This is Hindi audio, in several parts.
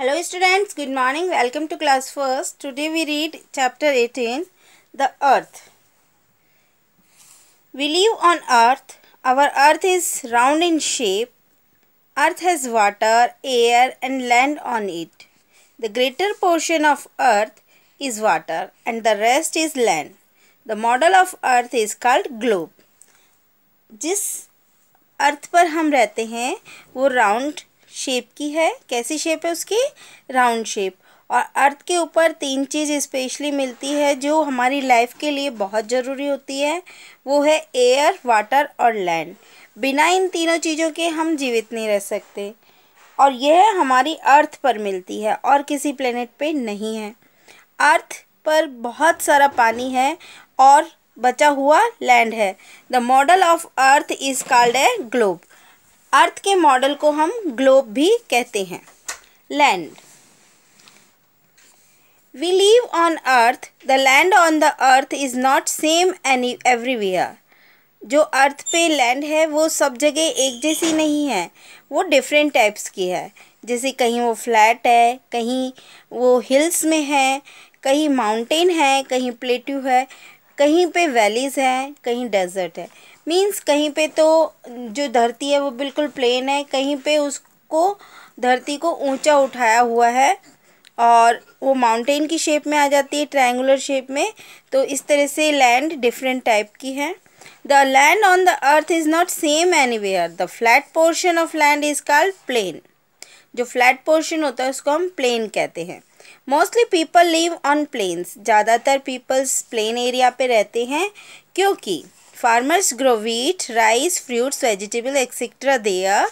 Hello students, good morning. Welcome to class first. Today we read chapter 18, The Earth. We live on earth. Our earth is round in shape. Earth has water, air and land on it. The greater portion of earth is water and the rest is land. The model of earth is called globe. जिस अर्थ पर हम रहते हैं वो राउंड शेप की है कैसी शेप है उसकी राउंड शेप और अर्थ के ऊपर तीन चीज़ स्पेशली मिलती है जो हमारी लाइफ के लिए बहुत ज़रूरी होती है वो है एयर वाटर और लैंड बिना इन तीनों चीज़ों के हम जीवित नहीं रह सकते और यह हमारी अर्थ पर मिलती है और किसी प्लेनेट पे नहीं है अर्थ पर बहुत सारा पानी है और बचा हुआ लैंड है the model of earth is called a globe earth के मॉडल को हम ग्लोब भी कहते हैं land we live on earth the land on the earth is not same any everywhere जो अर्थ पे लैंड है वो सब जगह एक जैसी नहीं है वो डिफरेंट टाइप्स की है जैसे कहीं वो फ्लैट है कहीं वो हिल्स में है कहीं माउंटेन है कहीं प्लेट्यू है कहीं पे वैलीज़ हैं कहीं डेजर्ट है मींस कहीं पे तो जो धरती है वो बिल्कुल प्लेन है कहीं पे उसको धरती को ऊंचा उठाया हुआ है और वो माउंटेन की शेप में आ जाती है ट्रायंगुलर शेप में तो इस तरह से लैंड डिफरेंट टाइप की है the land on the earth is not same anywhere the flat portion of land is called plain जो फ्लैट पोर्शन होता है उसको हम प्लेन कहते हैं mostly people live on plains ज़्यादातर पीपल्स प्लेन एरिया पे रहते हैं क्योंकि farmers grow wheat rice fruits vegetable etcetera there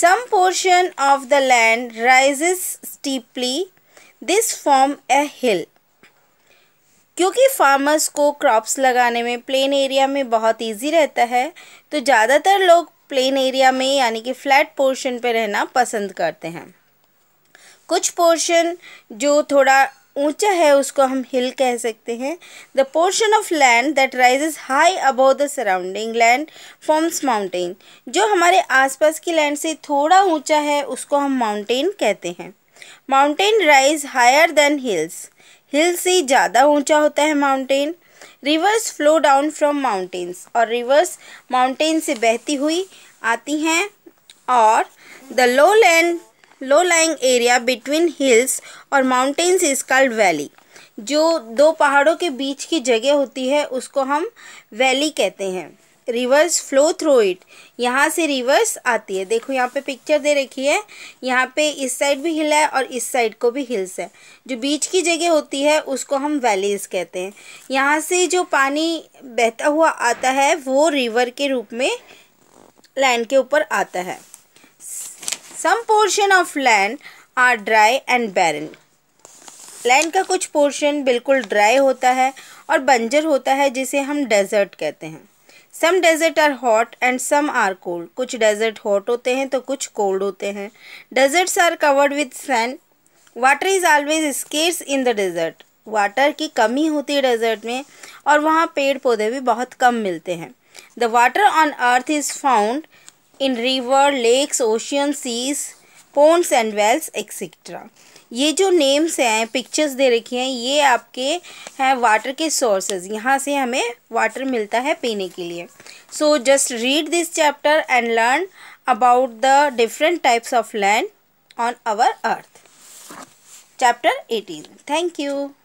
some portion of the land rises steeply this form a hill क्योंकि फार्मर्स को क्रॉप्स लगाने में प्लेन एरिया में बहुत इजी रहता है तो ज़्यादातर लोग प्लेन एरिया में यानी कि फ्लैट पोर्शन पे रहना पसंद करते हैं कुछ पोर्शन जो थोड़ा ऊंचा है उसको हम हिल कह सकते हैं the portion of land that rises high above the surrounding land forms mountain जो हमारे आसपास की लैंड से थोड़ा ऊंचा है उसको हम माउंटेन कहते हैं mountain rise higher than hills hill से ज़्यादा ऊंचा होता है mountain rivers flow down from mountains और रिवर्स माउंटेन से बहती हुई आती हैं और the low land low lying area between hills और माउंटेन्स इज कॉल्ड वैली जो दो पहाड़ों के बीच की जगह होती है उसको हम वैली कहते हैं रिवर्स फ्लो थ्रू इट यहाँ से रिवर्स आती है देखो यहाँ पे पिक्चर दे रखी है यहाँ पे इस साइड भी हिल है और इस साइड को भी हिल्स है जो बीच की जगह होती है उसको हम वैलीज कहते हैं यहाँ से जो पानी बहता हुआ आता है वो रिवर के रूप में लैंड के ऊपर आता है some portion of land are dry and barren land का कुछ पोर्शन बिल्कुल ड्राई होता है और बंजर होता है जिसे हम डेजर्ट कहते हैं some desert are hot and some are cold कुछ डेजर्ट हॉट होते हैं तो कुछ कोल्ड होते हैं deserts are covered with sand water is always scarce in the desert water की कमी होती है डेजर्ट में और वहाँ पेड़ पौधे भी बहुत कम मिलते हैं the water on earth is found in river lakes ocean seas ponds and wells etcetera ये जो नेम्स हैं पिक्चर्स दे रखी हैं ये आपके हैं वाटर के सोर्सेज यहाँ से हमें वाटर मिलता है पीने के लिए so just read this chapter and learn about the different types of land on our earth chapter eighteen thank you